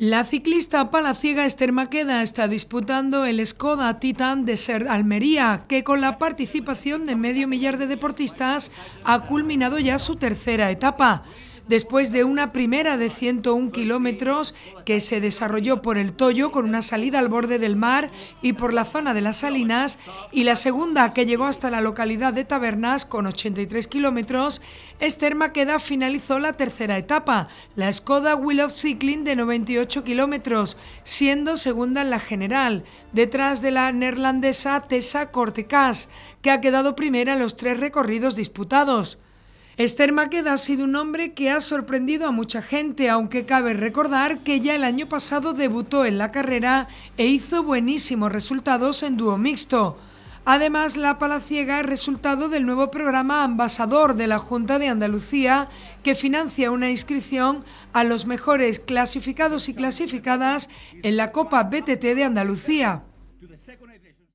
La ciclista palaciega Esther Maqueda está disputando el Skoda Titan de Ser Almería, que con la participación de medio millar de deportistas ha culminado ya su tercera etapa después de una primera de 101 kilómetros que se desarrolló por el Toyo con una salida al borde del mar y por la zona de las Salinas y la segunda que llegó hasta la localidad de Tabernas con 83 kilómetros, Esther Maqueda finalizó la tercera etapa, la Skoda Wheel of Cycling de 98 kilómetros, siendo segunda en la general, detrás de la neerlandesa Tessa Cortecas, que ha quedado primera en los tres recorridos disputados. Esther Maqueda ha sido un hombre que ha sorprendido a mucha gente, aunque cabe recordar que ya el año pasado debutó en la carrera e hizo buenísimos resultados en dúo mixto. Además, la Palaciega es resultado del nuevo programa Ambasador de la Junta de Andalucía, que financia una inscripción a los mejores clasificados y clasificadas en la Copa BTT de Andalucía.